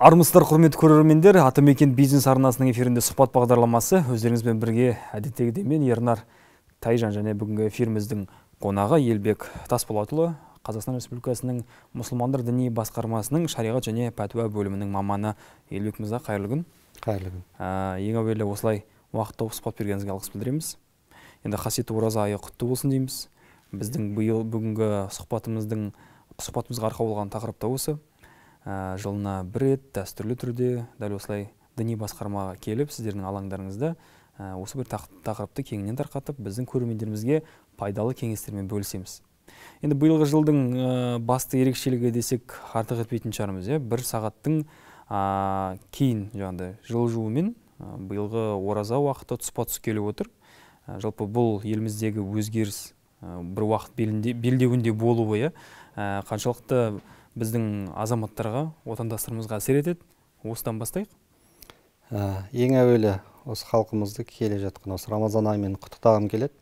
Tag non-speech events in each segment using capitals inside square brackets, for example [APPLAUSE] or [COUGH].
армысыздар құрметті көрермендер атамекен бизнес арнасының эфирінде сұхбат бағдарламасы өздеріңізбен бірге әдеттегідей мен ернар тайжан және бүгінгі эфиріміздің қонағы елбек тасболатұлы қазақстан республикасының мұсылмандар діни басқармасының шариғат және пәтуа бөлімінің маманы елбек мырза қайырлы күн қайырлы күн ең әуелі осылай уақыт тауып сұхбат бергеніңізге алғыс білдіреміз енді қасиетті ораза айы құтты болсын дейміз біздің биыл бүгінгі сұхбатымыздың сұхбатымызға арқау болған тақырып та осы Ә, жылына бір рет дәстүрлі түрде дәл осылай діни басқармаға келіп сіздердің алаңдарыңызда ә, осы бір тақырыпты кеңінен тарқатып біздің көрермендерімізге пайдалы кеңестермен бөлісеміз енді биылғы жылдың ә, басты ерекшелігі десек артық етпейтін шығармыз иә бір сағаттың ә, кейін жаңағыдай жылжуымен мен биылғы ораза уақыты тұспа тұс келіп отыр жалпы бұл еліміздегі өзгеріс бір уақыт белінде, белдеуінде болуы иә қаншалықты біздің азаматтарға отандастарымызға әсер етеді осыдан бастайық ә, ең әуелі осы халқымызды келе жатқан осы рамазан айымен құттықтағым келеді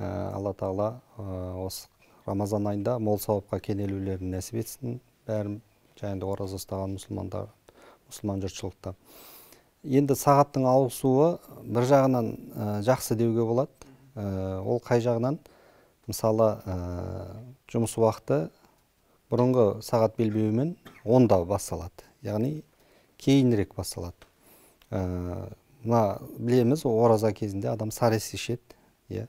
ә, алла тағала ә, осы рамазан айында мол сауапқа кенелулерін нәсіп етсін бәрін және ораза ұстаған мұсылмандар мұсылман жұртшылықта енді сағаттың ауысуы бір жағынан ә, жақсы деуге болады ә, ол қай жағынан мысалы ә, жұмыс уақыты бұрынғы сағат белбеуімен онда басталады яғни кейінірек басталады э, мына білеміз ораза кезінде адам сәрес ішеді иә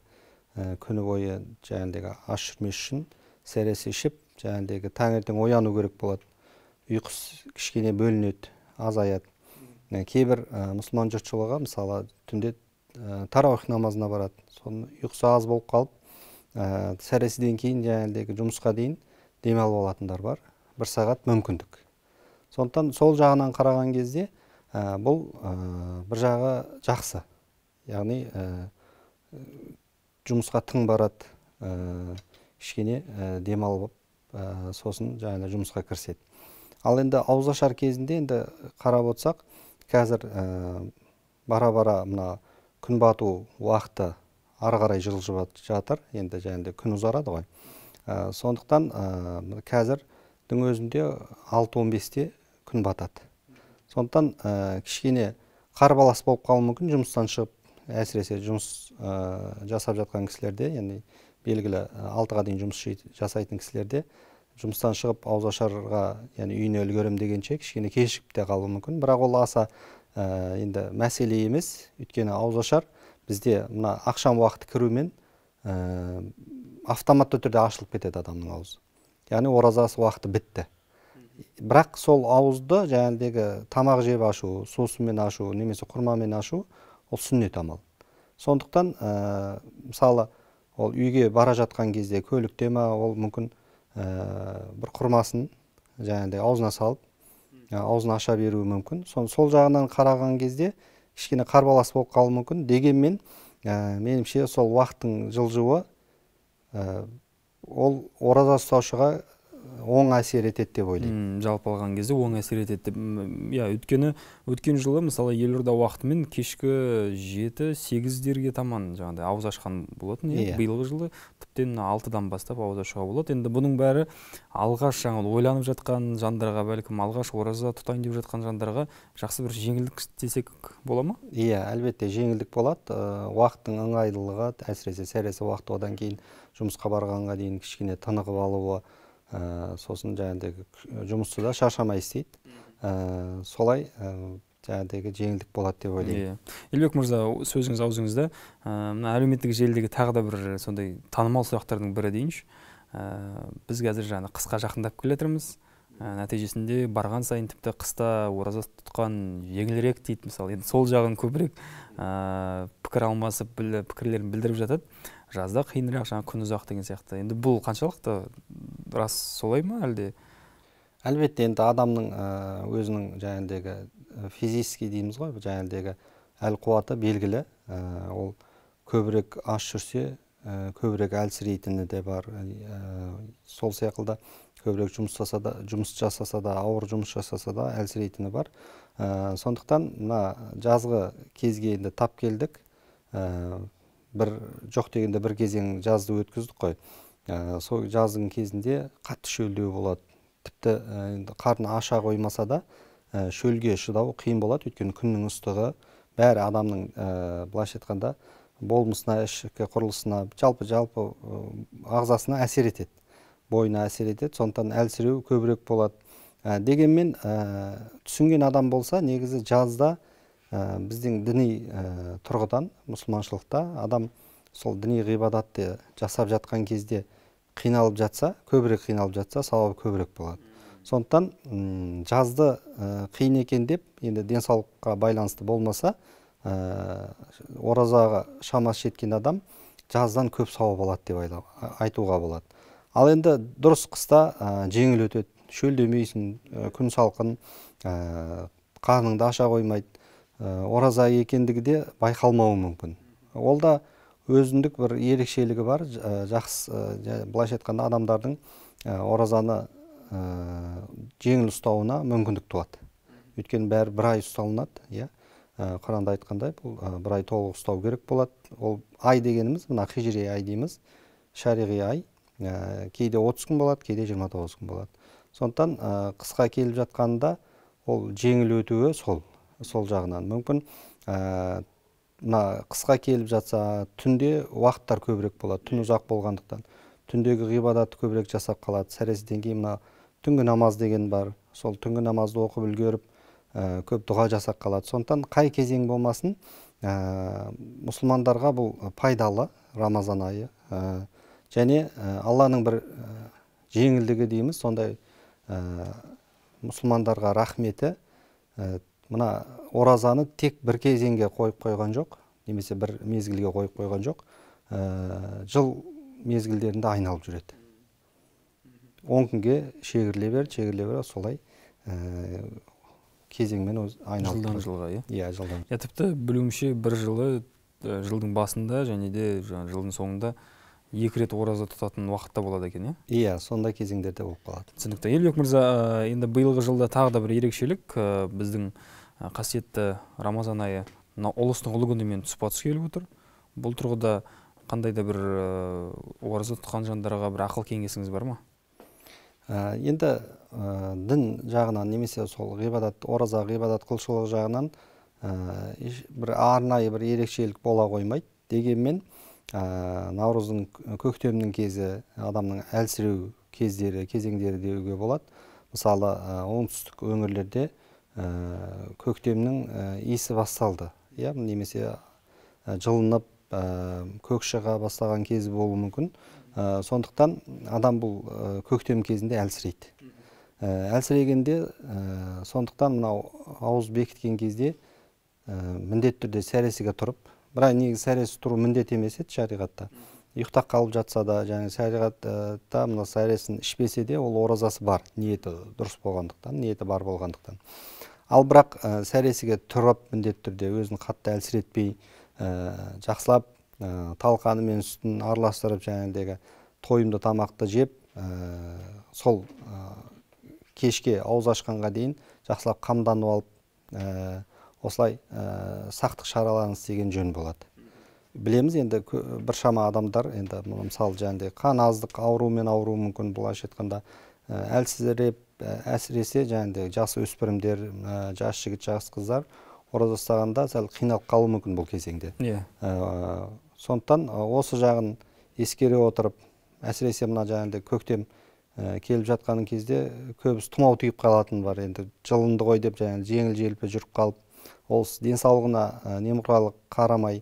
э, күні бойы жаңағыдегі аш жүрмес үшін сәрес ішіп жаңағыдегі таңертең ояну керек болады ұйқысы кішкене бөлінеді азаяды кейбір ә, мұсылман жұртшылығы мысалы түнде ә, тарауих намазына барады соны ұйқысы аз болып қалып ә, сәресіден кейін жаңағыдегі жұмысқа дейін демалып алатындар бар бір сағат мүмкіндік сондықтан сол жағынан қараған кезде ә, бұл ә, бір жағы жақсы яғни ә, жұмысқа тың барады ә, кішкене демалып сосын жаңағы жұмысқа кіріседі ал енді ауызашар кезінде енді қарап отырсақ қазір бара бара мына күн бату уақыты ары қарай жылжып жатыр енді жаңағыдай күн ұзарады ғой Э, сондықтан ә, э, қазірдің өзінде 6-15-те күн батады сондықтан ә, кішкене балас болып қалуы мүмкін жұмыстан шығып әсіресе жұмыс жасап жатқан кісілерде яғни белгілі алтыға дейін жұмыс жасайтын кісілерде жұмыстан шығып аузашарға яғни үйіне үлгерем дегенше кішкене кешігіп те қалуы мүмкін бірақ ол аса енді мәселе емес өйткені ауызашар бізде мына ақшам уақыты кірумен ә, автоматты түрде ашылып кетеді адамның аузы яғни оразасы уақыты бітті бірақ сол ауызды жаңағыдегі тамақ жеп ашу сусынмен ашу немесе құрмамен ашу ол сүннет амал сондықтан ә, мысалы ол үйге бара жатқан кезде көлікте ма ол мүмкін ә, бір құрмасын жаңағыдай аузына салып ә, аузын аша беруі мүмкін Сон, сол жағынан қараған кезде кішкене қарбалас болып қалуы мүмкін дегенмен ә, меніңше сол уақыттың жылжуы ә, ол ораза ұстаушыға оң әсер етеді деп ойлаймын жалпы алған кезде оң әсер етеді деп иә өйткені өткен жылы мысалы елорда уақытымен кешкі жеті сегіздерге таман жаңағыдай ауыз ашқан болатын иә, иә. биылғы жылы тіптен алтыдан бастап ауыз ашуға болады енді бұның бәрі алғаш жаңа ойланып жатқан жандарға бәлкім алғаш ораза тұтайын деп жатқан жандарға жақсы бір жеңілдік десек бола ма иә әлбетте жеңілдік болады э, уақыттың ыңғайлылығы әсіресе сәресі уақыты одан кейін жұмысқа барғанға дейін кішкене тынығып алуы ә, сосын жаңағыдегі э, жұмысты да шаршамай істейді ә, солай ә, жаңағыдегі жеңілдік болады деп ойлаймын иә елбек мырза сөзіңіз аузыңызда ә, мына әлеуметтік желідегі тағы да бір сондай танымал сұрақтардың бірі дейінші ә, біз қазір жаңағы қысқа жақындап келе жатырмыз Ә, нәтижесінде барған сайын тіпті қыста ораза тұтқан жеңілірек дейді мысалы енді сол жағын көбірек ә, пікір алмасып біл, пікірлерін білдіріп жатады жазда қиынырақ жаңағы күн ұзақ деген сияқты енді бұл қаншалықты рас солай ма әлде әлбетте енді адамның ә, өзінің жаңағыдегі ә, физический дейміз ғой жаңағыдегі әл қуаты белгілі ол көбірек аш жүрсе көбірек әлсірейтіні де бар ә, ә, сол секілді көбірек жұмыс жасаса да жұмыс жасаса да ауыр жұмыс жасаса да әлсірейтіні бар ә, сондықтан мына жазғы кезге енді тап келдік ә, бір жоқ дегенде бір кезең жазды өткіздік қой ә, сол жаздың кезінде қатты шөлдеу болады тіпті енді қарын аша қоймаса да шөлге шыдау қиын болады өйткені күннің ыстығы бәрі адамның ә, былайша айтқанда болмысына ішкі құрылысына жалпы жалпы ағзасына әсер етеді бойына әсер етеді сондықтан әлсіреу көбірек болады ә, дегенмен ә, түсінген адам болса негізі жазда ә, біздің діни ә, тұрғыдан мұсылманшылықта адам сол діни ғибадатты жасап жатқан кезде қиналып жатса көбірек қиналып жатса сауабы көбірек болады сондықтан жазды қиын екен деп енді денсаулыққа байланысты болмаса ә, оразаға шамасы жеткен адам жаздан көп сауап алады деп айтуға болады ал енді дұрыс қыста ә, жеңіл өтеді шөлдемейсің ә, күн салқын ә, э, да аша қоймайды ә, ораза екендігі де байқалмауы мүмкін ол да өзіндік бір ерекшелігі бар жақсы ә, былайша айтқанда адамдардың оразаны жеңіл ұстауына мүмкіндік туады өйткені бәрі бір ай ұсталынады иә Ә, құранда айтқандай бұл ә, бір ай толық ұстау керек болады ол ай дегеніміз мына хижри ай дейміз шариғи ай ә, кейде 30 күн болады кейде 29 күн болады сондықтан қысқа келіп жатқанда ол жеңіл өтуі сол сол жағынан мүмкін мына қысқа келіп жатса түнде уақыттар көбірек болады түн ұзақ болғандықтан түндегі ғибадатты көбірек жасап қалады сәресіден кейін мына түнгі намаз деген бар сол түнгі намазды оқып үлгеріп Э, көп дұға жасап қалады сондықтан қай кезең болмасын э, мұсылмандарға бұл пайдалы рамазан айы э, және алланың бір жеңілдігі дейміз сондай мұсылмандарға рахметі мына оразаны тек бір кезеңге қойып қойған жоқ немесе бір мезгілге қойып қойған жоқ жыл мезгілдерінде айналып жүреді он күнге шегіріле береді шегіріле береді солай кезеңмен айналып жылдан жылға иә иә жылдан иә тіпті білуімше бір жылы жылдың басында және де жылдың соңында екі рет ораза тұтатын уақытта болады екен иә иә сондай кезеңдерде болып қалады түсінікті елбек мырза енді биылғы жылда тағы да бір ерекшелік біздің қасиетті рамазан айы мына ұлыстың ұлы күнімен тұспа тұс келіп отыр бұл тұрғыда қандай да бір ораза тұтқан жандарға бір ақыл кеңесіңіз бар ма Ә, енді ә, дін жағынан немесе сол ғибадат ораза ғибадат құлшылық жағынан ә, бір арнайы бір ерекшелік бола қоймайды дегенмен ә, наурыздың көктемнің кезі адамның әлсіреу кездері кезеңдері деуге болады мысалы ә, оңтүстік өңірлерде ә, көктемнің ә, иісі басталды иә немесе жылынып көк шыға бастаған кезі болуы мүмкін ә, сондықтан адам бұл э, көктем кезінде әлсірейді ә, әлсірегенде сондықтан мынау ауыз бекіткен кезде ә, міндетті түрде сәресіге тұрып бірақ негізі сәресі тұру міндет емес еді шариғатта ұйықтап қалып жатса да және шариғатта мына сәресін ішпесе де ол оразасы бар ниеті дұрыс болғандықтан ниеті бар болғандықтан ал бірақ ә, сәресіге тұрып міндетті түрде өзін қатты әлсіретпей жақсылап ә, талқаны мен сүтін араластырып жаңағыдегі тойымды тамақты жеп ә, сол э, кешке ауыз ашқанға дейін жақсылап қамданып алып ә, осылай сақтық шараларын істеген жөн болады білеміз енді біршама адамдар енді мысалы жаңағыдай қан аздық аурумен ауруы мүмкін былайша айтқанда әлсізіреп әсіресе жаңағыдай жас өспірімдер жас жігіт жас қыздар ораза ұстағанда сәл қиналып қалуы мүмкін бұл кезеңде иә yeah сондықтан осы жағын ескере отырып әсіресе мына жаңағыдай көктем келіп жатқан кезде көбісі тұмау тиіп қалатын бар енді жылынды ғой деп жаңағы жеңіл желпі жүріп қалып ол денсаулығына немқұрайлы қарамай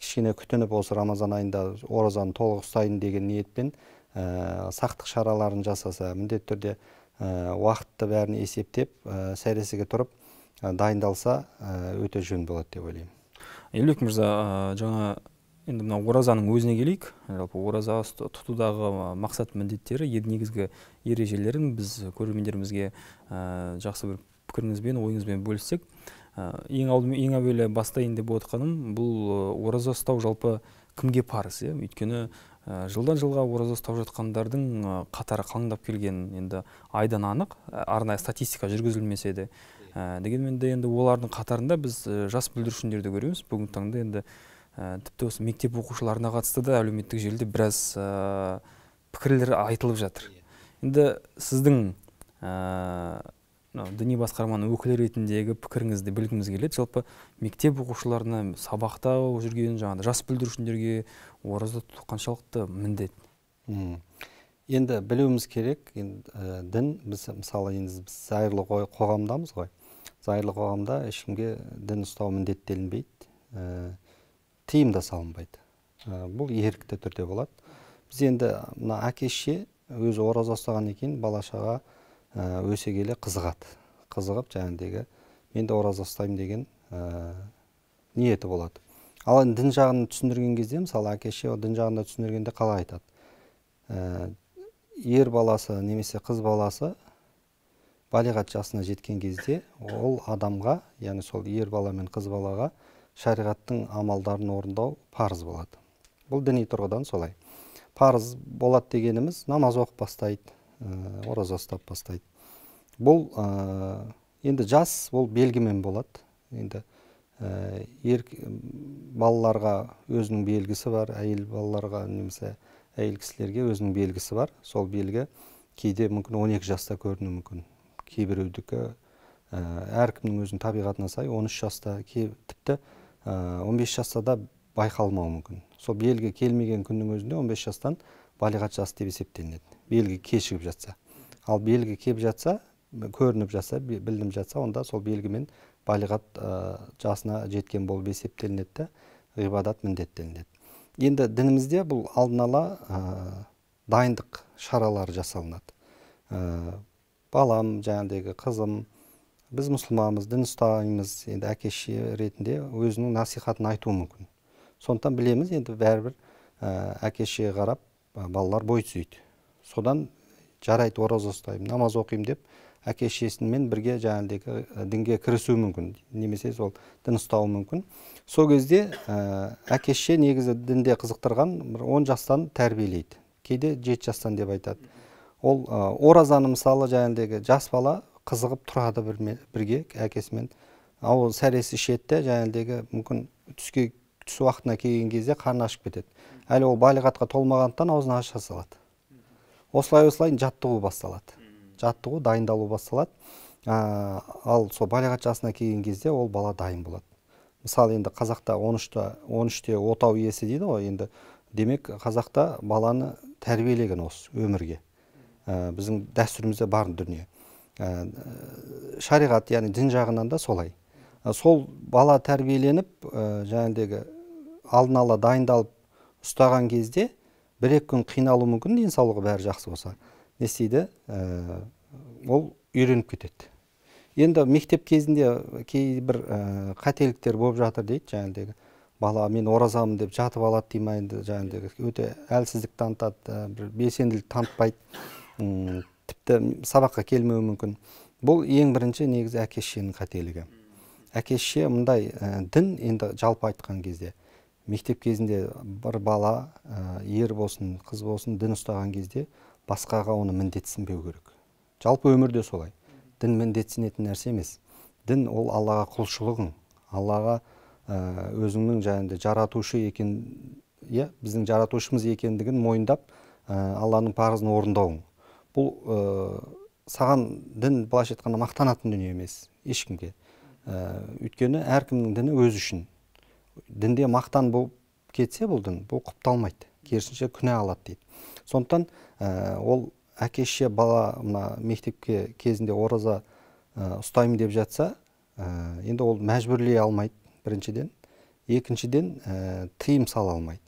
кішкене күтініп осы рамазан айында оразаны толық ұстайын деген ниетпен сақтық шараларын жасаса міндетті түрде уақытты бәрін есептеп ә, сәресіге тұрып дайындалса өте жөн болады деп ойлаймын елбек мырза жаңа енді мына оразаның өзіне келейік жалпы ораза тұтудағы мақсат міндеттері ең негізгі ережелерін біз көрермендерімізге ә, жақсы бір пікіріңізбен ойыңызбен бөліссек ә, ең алдымен ең әуелі бастайын деп отырғаным бұл ораза ұстау жалпы кімге парыз иә өйткені ә, жылдан жылға ораза ұстап жатқандардың қатары қалыңдап келген енді айдан анық арнайы статистика жүргізілмесе де ә, дегенмен де енді олардың қатарында біз жас бүлдіршіндерді көреміз бүгінгі таңда енді Э, тіпті осы мектеп оқушыларына қатысты да әлеуметтік желіде біраз ә, пікірлер айтылып жатыр иә. енді сіздің ә, діни басқарманың өкілі ретіндегі пікіріңізді білгіміз келеді жалпы мектеп оқушыларына сабақта жүрген жаңағыдай жас бүлдіршіндерге ораза тұту қаншалықты міндет Үм. енді білуіміз керек енді ә, дін біз мысалы енді біз зайырлы қоғамдамыз ғой зайырлы қоғамда ешкімге дін ұстау міндеттелінбейді тыйым да салынбайды ә, бұл ерікті түрде болады біз енді мына әке шеше өзі ораза ұстағаннан кейін бала шаға ә, өсе келе қызығады қызығып жаңағыдегі мен де ораза ұстаймын деген ә, ниеті болады ал енді дін жағын түсіндірген кезде мысалы әке шеше дін жағында түсіндіргенде қалай айтады ә, ер баласы немесе қыз баласы балиғат жасына жеткен кезде ол адамға яғни сол ер бала мен қыз балаға шариғаттың амалдарын орындау парыз болады бұл діни тұрғыдан солай парыз болады дегеніміз намаз оқып бастайды ораза ұстап бастайды бұл енді жас ол белгімен болады енді ә, балаларға өзінің белгісі бар әйел балаларға немесе әйел кісілерге өзінің белгісі бар сол белгі кейде мүмкін 12 жаста көрінуі мүмкін кейбіреудікі ә, әркімнің өзінің табиғатына сай 13 жаста тіпті Э, он бес жаста да байқалмауы мүмкін сол белгі келмеген күннің өзінде 15 жастан балиғат жасы деп есептелінеді белгі кешігіп жатса ал белгі кеп жатса көрініп жатса білініп жатса онда сол белгімен балиғат э, жасына жеткен болып есептелінеді да ғибадат міндеттелінеді енді дінімізде бұл алдын ала ә, дайындық шаралары жасалынады балам жаңағыдегі қызым біз мұсылманбыз дін ұстаймыз енді әке шеше ретінде өзінің насихатын айтуы мүмкін сондықтан білеміз енді бәрібір ә, әке шешеге қарап ә, балалар бой түзейді содан жарайды ораза ұстаймын намаз оқимын деп әке шешесімен бірге жаңағыдегі ә, дінге кірісуі мүмкін немесе сол дін ұстауы мүмкін сол кезде ә, әке шеше негізі дінде қызықтырған бір он жастан тәрбиелейді кейде жеті жастан деп айтады ол ә, оразаны мысалы жаңағыдегі жас бала қызығып тұрады бірме, бірге әкесімен ал ол сәресі ішеді де мүмкін түске түс уақытына келген кезде қарны ашып кетеді әлі ол балиғатқа толмағандықтан аузын аша салады осылай осылай жаттығу басталады жаттығу дайындалу басталады ә, ал сол балиғат жасына келген кезде ол бала дайын болады мысалы енді қазақта он үште он үште отау иесі дейді ғой енді демек қазақта баланы тәрбиелеген осы өмірге біздің дәстүрімізде бар дүние Ә, шариғат яғни дін жағынан да солай ә, сол бала тәрбиеленіп ә, жаңағыдегі алдын ала дайындалып ұстаған кезде бір екі күн қиналу мүмкін денсаулығы бәрі жақсы болса не істейді ә, ол үйреніп кетеді енді мектеп кезінде кейбір ә, қателіктер болып жатыр дейді жаңағыдегі бала мен оразамын деп жатып алады дей ма енді өте әлсіздік танытады бір белсенділік танытпайды тіпті сабаққа келмеуі мүмкін бұл ең бірінші негізі әке шешенің қателігі әке шеше мындай ә, дін енді жалпы айтқан кезде мектеп кезінде бір бала ер болсын қыз болсын дін ұстаған кезде басқаға оны міндетсінбеу керек жалпы өмірде солай дін міндетсінетін нәрсе емес дін ол аллаға құлшылығың аллаға өзіңнің жаңағыдай жаратушы екен иә біздің жаратушымыз екендігін мойындап алланың парызын орындауың бұл ә, саған дін былайша айтқанда мақтанатын дүние емес ешкімге ә, өйткені әркімнің діні өзі үшін дінде мақтан болып кетсе бұл дін бұл құпталмайды керісінше күнә алады дейді сондықтан ә, ол әке шеше бала мына мектепке кезінде ораза ұстаймын деп жатса енді ол мәжбүрлей алмайды біріншіден екіншіден ә, тыйым сала алмайды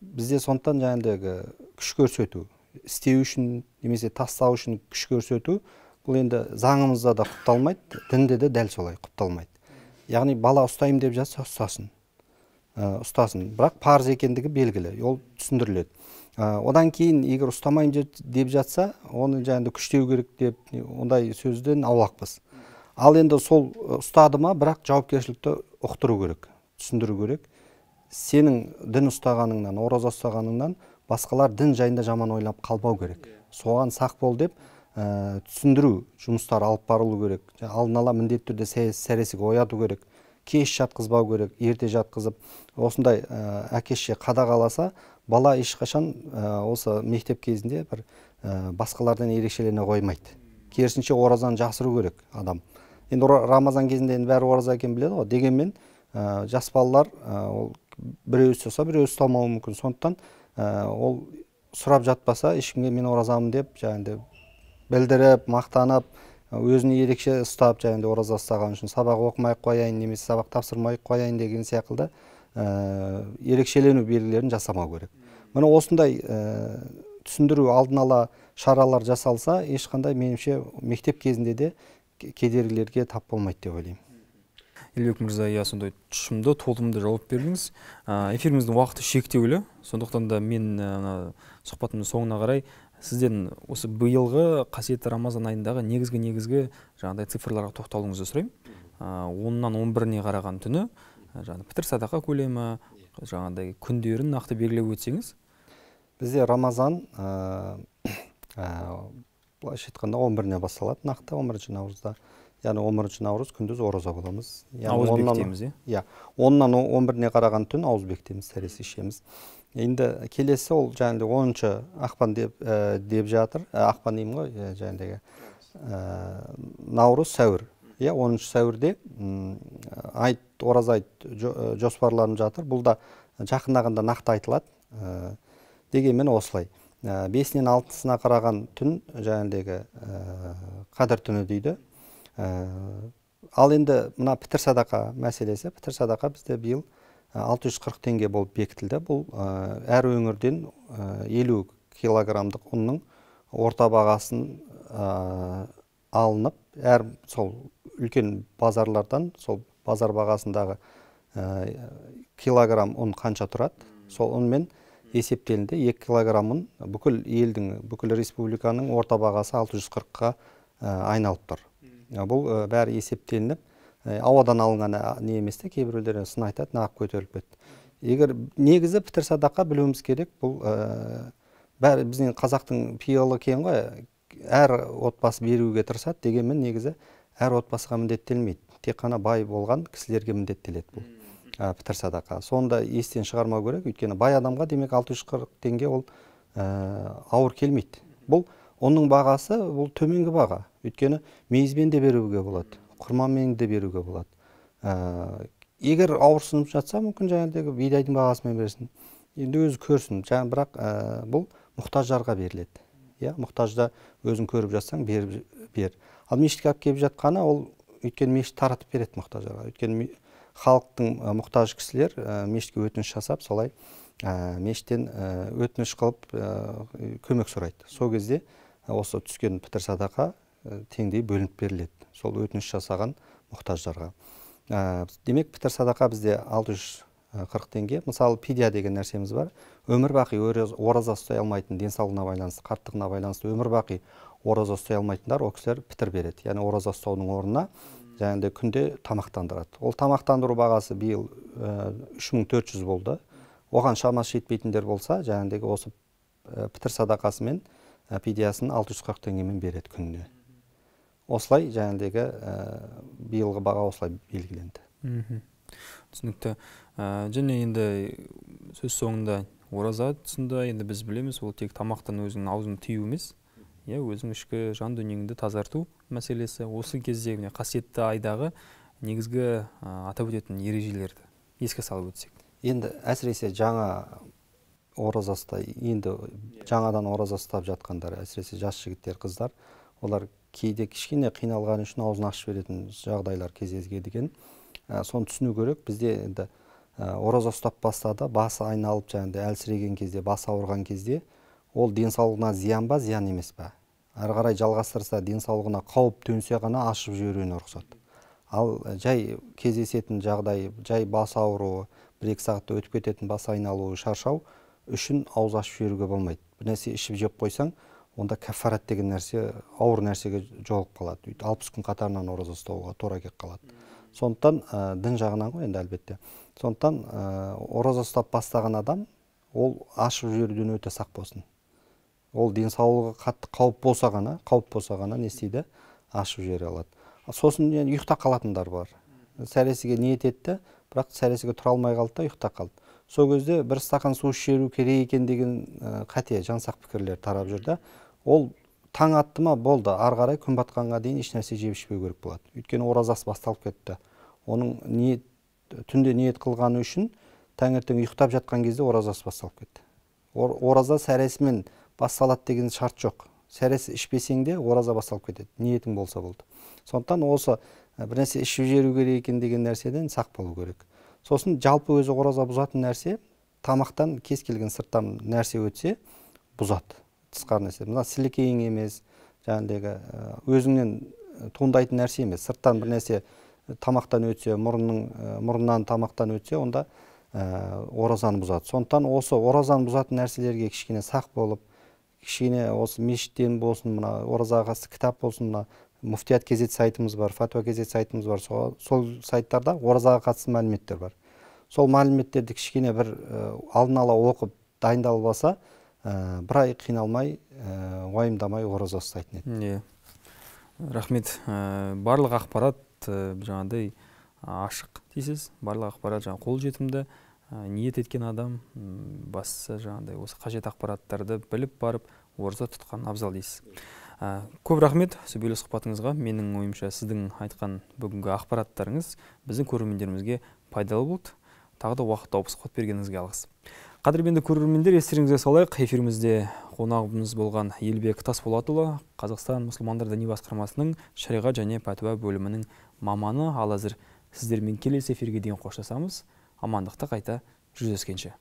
бізде сондықтан жаңағыдегі күш көрсету істеу үшін немесе тастау үшін күш көрсету бұл енді заңымызда да құпталмайды дінде де дәл солай құпталмайды яғни бала ұстаймын деп жатса ұстасын ә, ұстасын бірақ парыз екендігі белгілі ол түсіндіріледі ә, одан кейін егер ұстамаймын деп жатса оны жаңағыдай күштеу керек деп ондай сөзден аулақпыз ал енді сол ұстады ма бірақ жауапкершілікті ұқтыру керек түсіндіру керек сенің дін ұстағаныңнан ораза ұстағаныңнан басқалар дін жайында жаман ойлап қалпау керек соған сақ бол деп ә, түсіндіру жұмыстары алып барылу керек алдын ала міндетті түрде сәресіге ояту керек кеш жатқызбау керек ерте жатқызып осындай ә, э, әкеше қадағаласа бала ешқашан ә, осы мектеп кезінде бір ә, басқалардан ерекшелене қоймайды керісінше оразаны жасыру керек адам енді рамазан кезінде енді бәрі ораза екенін біледі ғой дегенмен ә, жас балалар ол біреуі ұстаса біреуі ұстамауы мүмкін сондықтан Э, ол сұрап жатпаса ешкімге мен оразамын деп жаңағыдай білдіріп мақтанып өзін ерекше ұстап жаңағыдай ораза ұстағаны үшін сабақ оқымай қояйын немесе сабақ тапсырмай қояйын деген сияқты ә, ерекшелену белгілерін жасамау керек міне осындай ә, түсіндіру алдын ала шаралар жасалса ешқандай меніңше мектеп кезінде де кедергілерге тап болмайды деп ойлаймын елбек мырза иә сондай тұшымды толымды жауап бердіңіз эфиріміздің уақыты шектеулі сондықтан да мен мына сұхбатымның соңына қарай сізден осы биылғы қасиетті рамазан айындағы негізгі негізгі жаңағыдай цифрларға тоқталуыңызды сұраймын оннан он біріне қараған түні жаңағы пітір садақа көлемі жаңағыдай күндерін нақты белгілеп өтсеңіз бізде рамазан [COUGHS] былайша айтқанда он біріне басталады нақты он бірінші наурызда яғни он бірінші наурыз күндіз ораза боламыз ауыз бекітеміз иә иә оннан он біріне қараған түн ауыз бекітеміз сәресі ішеміз енді келесі ол жаңағыдай оныншы ақпан деп ә, деп жатыр ә, ақпан деймін ғой иә, ә, наурыз сәуір иә оныншы сәуірде айт ораза айт ә, жоспарланып жатыр бұл да жақындағанда нақты айтылады ә, дегенмен осылай ә, бесінен алтысына қараған түн жаңағыдегі қадір түні дейді Э, ал енді мына пітір садақа мәселесі пітір садақа бізде биыл 640 э, теңге болып бекітілді бұл э, әр өңірден елу килограммдық ұнның орта бағасын алынып әр сол үлкен базарлардан сол базар бағасындағы ә, килограмм ұн қанша тұрады сол ұнмен есептелінді екі килограмм ұн бүкіл елдің бүкіл республиканың орта бағасы 640-қа ә, айналып тұр бұл э, бәрі есептелініп э, ауадан алынған не емес те кейбіреулер сын айтады нағып көтеріліп кетті егер негізі пітір садақа білуіміз керек бұл э, бәрі біздің қазақтың пиялы кең ғой әр отбасы беруге тырысады дегенмен негізі әр отбасыға міндеттелмейді тек қана бай болған кісілерге міндеттеледі бұл ә, пітір садақа соны да естен шығармау керек өйткені бай адамға демек 640 теңге ол ауыр келмейді бұл оның бағасы бұл төменгі баға өйткені мейізбен де беруге болады құрманмен де беруге болады ә, егер ауырсынып жатса мүмкін жаңағыдай бидайдың бағасымен берсін енді өзі көрсін жаң, бірақ ә, бұл мұқтаждарға беріледі иә мұқтажда өзің көріп жатсаң бер, бер. ал мешітке алып келіп жатқаны ол өйткені мешіт таратып береді мұқтаждарға өйткені халықтың ә, мұқтаж кісілер ә, мешітке өтініш жасап солай ә, мешіттен ә, өтініш қылып ә, көмек сұрайды сол кезде ә, осы түскен пітір садақа Э, теңдей бөлініп беріледі сол өтініш жасаған мұқтаждарға ә, демек пітір садақа бізде 640 э, теңге мысалы пидия деген нәрсеміз бар өмір бақи ораза ұстай алмайтын денсаулығына байланысты қарттығына байланысты өмір бақи ораза ұстай алмайтындар ол кісілер пітір береді яғни ораза ұстаудың орнына жаңағыдай күнде тамақтандырады ол тамақтандыру бағасы биыл үш мың болды оған шамасы жетпейтіндер болса жаңағыдай осы пітір садақасымен пидиясын алты жүз қырық теңгемен береді күніне осылай жаңағыдегі ә, э, биылғы баға осылай белгіленді түсінікті ә, және енді сөз соңында ораза тұсында енді біз білеміз ол тек тамақтан өзіңнің аузын тыю емес иә өзің ішкі жан дүниеңді тазарту мәселесі осы кезде міне қасиетті айдағы негізгі ә, атап өтетін ережелерді еске салып өтсек енді әсіресе жаңа ораза енді жаңадан ораза ұстап жатқандар әсіресе жас жігіттер қыздар олар кейде кішкене қиналғаны үшін аузын ашып жіберетін жағдайлар кездеседі екен ә, соны түсіну керек бізде енді ә, ораза ұстап бастады басы айналып жаңағыдай әлсіреген кезде басы ауырған кезде ол денсаулығына зиян ба зиян емес па ары қарай жалғастырса денсаулығына қауіп төнсе ғана ашып жіберуіне рұқсат ал жай кездесетін жағдай жай бас ауруы бір екі сағатта өтіп кететін бас айналуы шаршау үшін ауыз ашып жіберуге болмайды бір нәрсе ішіп жеп қойсаң онда кәфарат деген нәрсе ауыр нәрсеге жолығып қалады өйтіп алпыс күн қатарынан ораза ұстауға тура келіп қалады сондықтан ә, дін жағынан ғой енді әлбетте сондықтан ә, ораза ұстап бастаған адам ол ашып жіберуден өте сақ болсын ол денсаулығы қатты қауіп болса ғана қауіп болса ғана не істейді ашып жібере алады сосын енді ұйықтап қалатындар бар сәресіге ниет етті бірақ сәресіге тұра алмай қалды да ұйықтап қалды сол кезде бір стақан су ішу керек екен деген э, қате жансақ пікірлер тарап жүр да ол таң атты ма болды ары қарай күн батқанға дейін ешнәрсе жеп ішпеу керек болады өйткені оразасы басталып кетті оның ниет түнде ниет қылғаны үшін таңертең ұйықтап жатқан кезде оразасы басталып кетті Ор, ораза сәресімен басталады деген шарт жоқ сәресі ішпесең де ораза басталып кетеді ниетің болса болды сондықтан осы бір нәрсе ішіп жіберу керек екен деген нәрседен сақ болу керек сосын жалпы өзі ораза бұзатын нәрсе тамақтан кез келген сырттан нәрсе өтсе бұзады тысқары нәрсе мына сілекейің емес жаңағыдегі өзіңнен туындайтын нәрсе емес сырттан бір нәрсе тамақтан өтсе мұрынның мұрыннан тамақтан өтсе онда ә, оразаны бұзады сондықтан осы оразаны бұзатын нәрселерге кішкене сақ болып кішкене осы мешіттен болсын мына оразаға кітап болсын мына муфтият кз сайтымыз бар фатуа кз сайтымыз бар сол, сол сайттарда оразаға қатысты мәліметтер бар сол мәліметтерді кішкене бір алдын ала оқып дайындалып алса ә, бір ай қиналмай ә, уайымдамай ораза ұстайтын еді иә рахмет ә, барлық ақпарат ә, жаңағыдай ашық дейсіз барлық ақпарат жаңағы қолжетімді ә, ниет еткен адам бастысы жаңағыдай осы қажет ақпараттарды біліп барып ораза тұтқан абзал дейсіз ә, көп рахмет сүбелі сұхбатыңызға менің ойымша сіздің айтқан бүгінгі ақпараттарыңыз біздің көрермендерімізге пайдалы болды тағы да уақыт тауып сұхбат бергеніңізге алғыс қадірменді көрермендер естеріңізге салайық эфирімізде қонағымыз болған елбек тасболатұлы қазақстан мұсылмандар діни басқармасының шариғат және пәтуа бөлімінің маманы ал әзір сіздермен келесі эфирге дейін қоштасамыз амандықта қайта жүздескенше